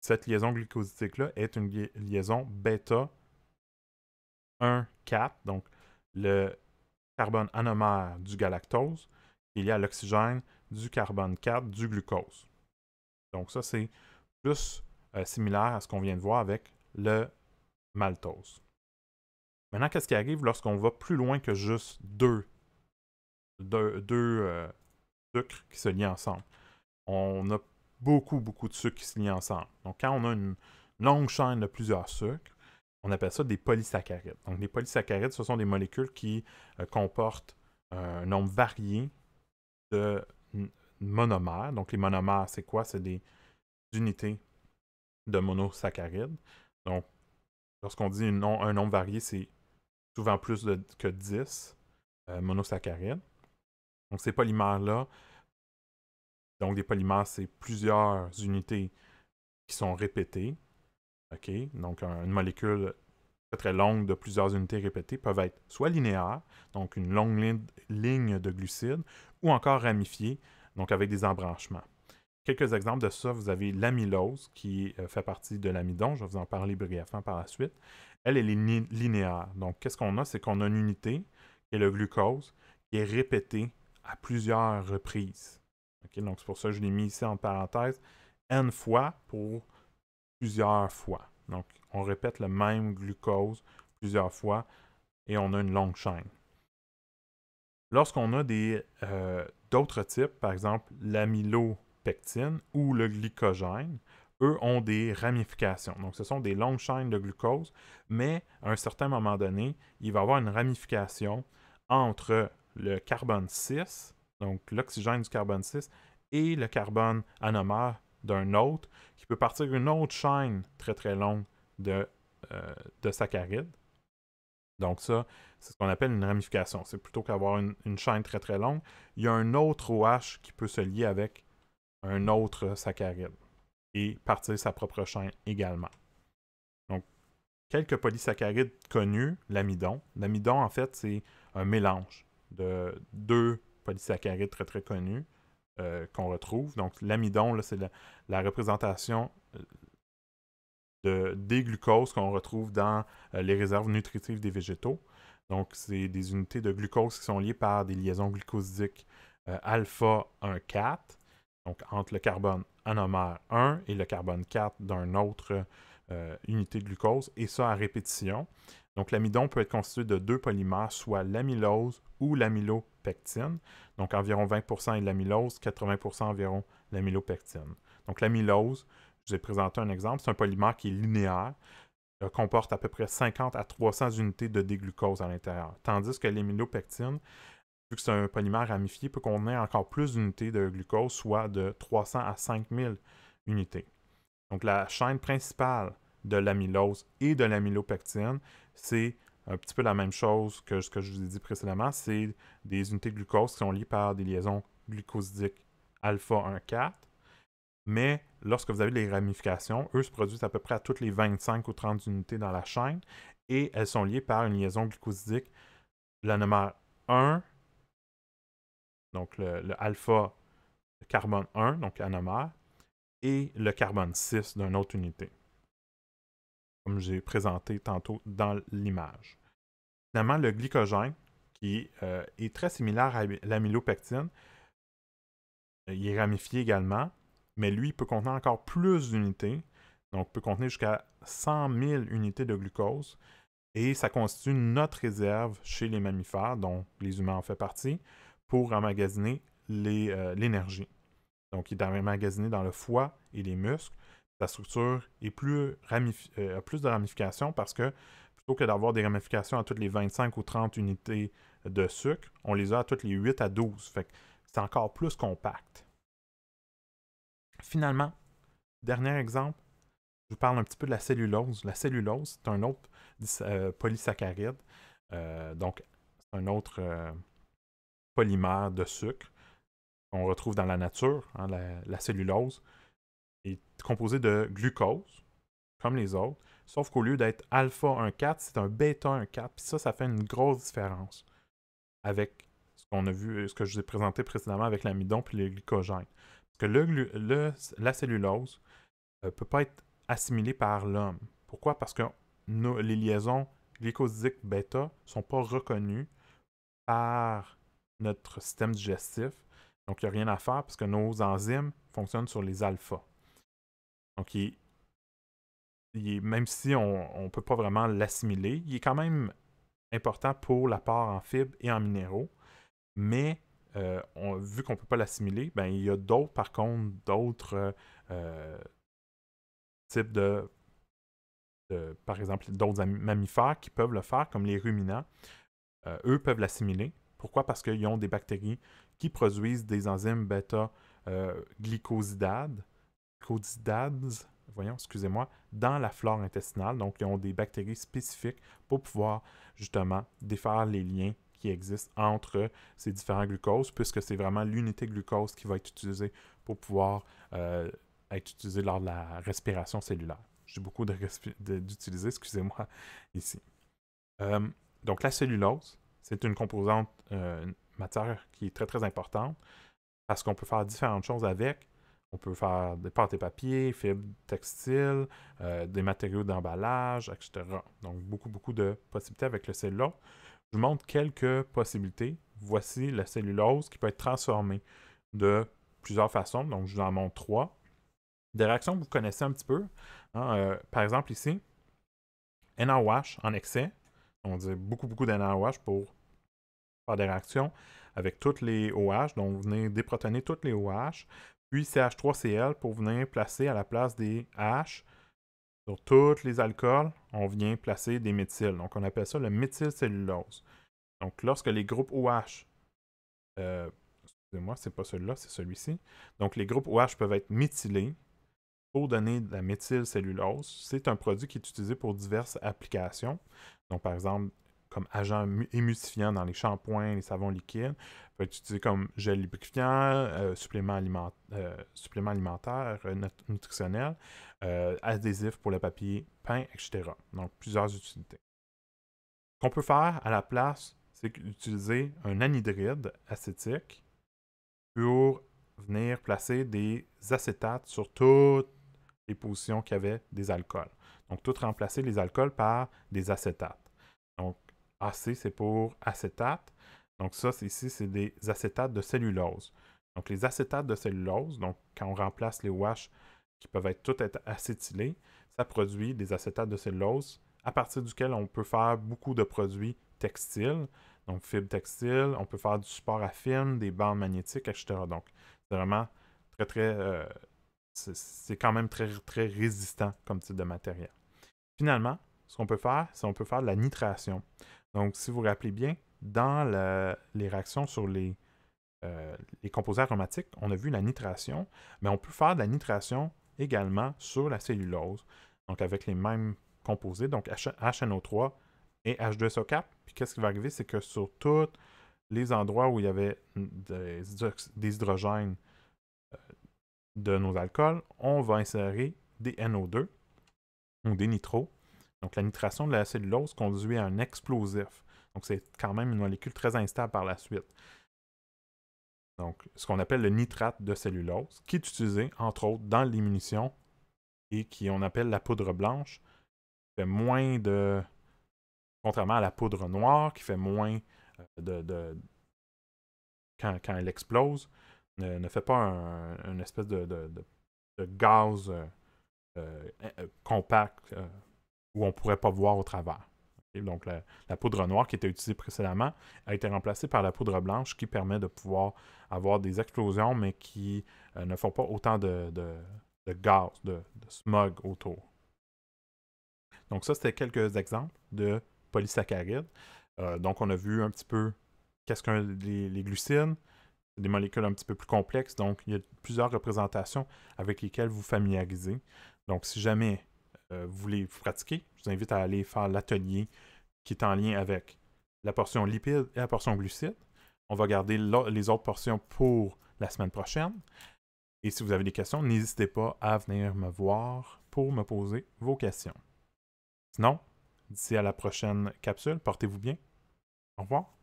Cette liaison glycosidique là est une liaison bêta 1,4, donc le carbone anomère du galactose qui est lié à l'oxygène du carbone 4 du glucose. Donc, ça, c'est plus euh, similaire à ce qu'on vient de voir avec le maltose. Maintenant, qu'est-ce qui arrive lorsqu'on va plus loin que juste deux deux, deux euh, sucres qui se lient ensemble. On a beaucoup, beaucoup de sucres qui se lient ensemble. Donc, quand on a une longue chaîne de plusieurs sucres, on appelle ça des polysaccharides. Donc, les polysaccharides, ce sont des molécules qui euh, comportent euh, un nombre varié de monomères. Donc, les monomères, c'est quoi? C'est des unités de monosaccharides. Donc, lorsqu'on dit un nombre varié, c'est souvent plus de, que 10 monosaccharides. Donc ces polymères-là, donc des polymères, c'est plusieurs unités qui sont répétées. OK? Donc une molécule très très longue de plusieurs unités répétées peuvent être soit linéaires, donc une longue ligne, de glucides, ou encore ramifiées, donc avec des embranchements. Quelques exemples de ça, vous avez l'amylose qui euh, fait partie de l'amidon, je vais vous en parler brièvement par la suite. Elle, elle est linéaire. Donc, qu'est-ce qu'on a? C'est qu'on a une unité, qui est le glucose, qui est répétée à plusieurs reprises. donc c'est pour ça que je l'ai mis ici en parenthèse. N fois pour plusieurs fois. Donc on répète le même glucose plusieurs fois et on a une longue chaîne. Lorsqu'on a des, euh, d'autres types, par exemple l'amylopectine ou le glycogène, eux ont des ramifications. Donc, ce sont des longues chaînes de glucose, mais à un certain moment donné, il va y avoir une ramification entre le carbone 6, donc l'oxygène du carbone 6, et le carbone anomère d'un autre, qui peut partir une autre chaîne très très longue de, euh, saccharides. Donc ça, c'est ce qu'on appelle une ramification. C'est plutôt qu'avoir une, une, chaîne très très longue, il y a un autre OH qui peut se lier avec un autre saccharide et partir sa propre chaîne également. Donc, quelques polysaccharides connus, l'amidon. L'amidon, en fait, c'est un mélange de deux polysaccharides très très connus euh, qu'on retrouve. Donc l'amidon, c'est la, représentation euh, de, des glucoses qu'on retrouve dans euh, les réserves nutritives des végétaux. Donc c'est des unités de glucose qui sont liées par des liaisons glucosidiques alpha alpha 1,4, donc entre le carbone anomère 1 et le carbone 4 d'une autre unité de glucose, et ça à répétition. Donc, l'amidon peut être constitué de deux polymères, soit l'amylose ou l'amylopectine. Donc, environ 20 est de l'amylose, 80 environ l'amylopectine. Donc, l'amylose, je vous ai présenté un exemple, c'est un polymère qui est linéaire, euh, comporte à peu près 50 à 300 unités de déglucose à l'intérieur. Tandis que l'amylopectine, vu que c'est un polymère ramifié, peut contenir encore plus d'unités de glucose, soit de 300 à 5000 unités. Donc, la chaîne principale de l'amylose et de l'amylopectine. C'est un petit peu la même chose que ce que je vous ai dit précédemment. C'est des unités de glucose qui sont liées par des liaisons glucosidiques alpha-1,4. Mais lorsque vous avez les ramifications, eux se produisent à peu près à toutes les 25 ou 30 unités dans la chaîne et elles sont liées par une liaison glucosidique, l'anomère 1, donc le, alpha carbone 1, donc anomère, et le carbone 6 d'une autre unité comme j'ai présenté tantôt dans l'image. Finalement, le glycogène, qui euh, est très similaire à l'amylopectine, euh, il est ramifié également, mais lui, il peut contenir encore plus d'unités, donc peut contenir jusqu'à 100 000 unités de glucose, et ça constitue notre réserve chez les mammifères, dont les humains en font partie, pour emmagasiner euh, l'énergie. donc, il est emmagasiné dans le foie et les muscles, la structure est plus euh, a plus de ramifications parce que plutôt que d'avoir des ramifications à toutes les 25 ou 30 unités de sucre, on les a à toutes les 8 à 12. Fait que c'est encore plus compact. Finalement, dernier exemple, je vous parle un petit peu de la cellulose. La cellulose, c'est un autre euh, polysaccharide. Euh, donc, c'est un autre polymère de sucre qu'on retrouve dans la nature, hein, la, cellulose est composé de glucose, comme les autres, sauf qu'au lieu d'être alpha 1,4, c'est un bêta 1,4. Puis ça, ça fait une grosse différence avec ce qu'on a vu, ce que je vous ai présenté précédemment avec l'amidon puis le glycogène. Parce que la cellulose ne euh, peut pas être assimilée par l'homme. Pourquoi? Parce que les liaisons glycosidiques bêta ne sont pas reconnues par notre système digestif. Donc, il n'y a rien à faire parce que nos enzymes fonctionnent sur les alphas. Donc, même si on ne peut pas vraiment l'assimiler, il est quand même important pour la part en fibres et en minéraux. Mais euh, vu qu'on ne peut pas l'assimiler, ben, il y a d'autres, par contre, d'autres euh, types de, par exemple, d'autres mammifères qui peuvent le faire, comme les ruminants. Euh, eux peuvent l'assimiler. Pourquoi? Parce qu'ils ont des bactéries qui produisent des enzymes bêta glycosidades Codidades, voyons, excusez-moi, dans la flore intestinale. Donc, ils ont des bactéries spécifiques pour pouvoir justement défaire les liens qui existent entre ces différents glucoses, puisque c'est vraiment l'unité glucose qui va être utilisée pour pouvoir euh, être utilisée lors de la respiration cellulaire. J'ai beaucoup d'utiliser, excusez-moi, ici. Euh, donc, la cellulose, c'est une composante, euh, matière qui est très, très importante parce qu'on peut faire différentes choses avec. On peut faire des pâtes et papier, fibres textiles, euh, des matériaux d'emballage, etc. Donc, beaucoup, beaucoup de possibilités avec le cellulose. Je vous montre quelques possibilités. Voici la cellulose qui peut être transformée de plusieurs façons. Donc, je vous en montre trois. Des réactions que vous connaissez un petit peu. Hein, euh, par exemple, ici, NaOH en excès. On dit beaucoup, beaucoup d'NaOH pour faire des réactions avec toutes les OH. Donc, vous venez déprotoner toutes les OH puis CH3Cl pour venir placer à la place des H sur tous les alcools, on vient placer des méthyls. Donc, on appelle ça le méthylcellulose. Donc, lorsque les groupes OH, excusez-moi, c'est pas celui-là, c'est celui-ci. Donc, les groupes OH peuvent être méthylés pour donner de la méthylcellulose. C'est un produit qui est utilisé pour diverses applications. Donc, par exemple, comme agent émulsifiant dans les shampoings, les savons liquides. Peut être utilisé comme gel lubrifiant, euh, supplément, aliment, euh, supplément, alimentaire, euh, nutritionnel, adhésif pour le papier peint, etc. Donc, plusieurs utilités. Qu'on peut faire à la place, c'est utiliser un anhydride acétique pour venir placer des acétates sur toutes les positions qui avaient des alcools. Donc, tout remplacer les alcools par des acétates. Donc, AC, c'est pour acétate. Donc ça, ici, c'est des acétates de cellulose. Donc les acétates de cellulose, donc quand on remplace les WASH qui peuvent être toutes être acétylés, ça produit des acétates de cellulose à partir duquel on peut faire beaucoup de produits textiles, donc fibres textiles, on peut faire du support à film, des bandes magnétiques, etc. Donc c'est vraiment très, très... Euh, c'est quand même très, très résistant comme type de matériel. Finalement, ce qu'on peut faire, c'est qu'on peut faire de la nitration. Donc, si vous vous rappelez bien, dans les réactions sur euh, les, composés aromatiques, on a vu la nitration, mais on peut faire de la nitration également sur la cellulose, donc avec les mêmes composés, donc HNO3 et H2SO4. Puis qu'est-ce qui va arriver, c'est que sur tous les endroits où il y avait des, hydrogènes euh, de nos alcools, on va insérer des NO2 ou des nitros donc la nitration de la cellulose conduit à un explosif. Donc c'est quand même une molécule très instable par la suite. Donc ce qu'on appelle le nitrate de cellulose, qui est utilisé entre autres dans les munitions et qui on appelle la poudre blanche, qui fait moins de... contrairement à la poudre noire, qui fait moins euh, de... quand, quand, elle explose, ne, fait pas un, une espèce de, gaz euh, euh, compact où on ne pourrait pas voir au travers. Donc, la, poudre noire qui était utilisée précédemment a été remplacée par la poudre blanche qui permet de pouvoir avoir des explosions, mais qui euh, ne font pas autant de, de gaz, de, smog autour. Donc, ça, c'était quelques exemples de polysaccharides. Euh, donc, on a vu un petit peu qu'est-ce que les, les, glucides, des molécules un petit peu plus complexes. Donc, il y a plusieurs représentations avec lesquelles vous familiarisez. Donc, si jamais euh, vous voulez vous pratiquer, je vous invite à aller faire l'atelier qui est en lien avec la portion lipide et la portion glucide. On va garder les autres portions pour la semaine prochaine. Et si vous avez des questions, n'hésitez pas à venir me voir pour me poser vos questions. Sinon, d'ici à la prochaine capsule, portez-vous bien. Au revoir.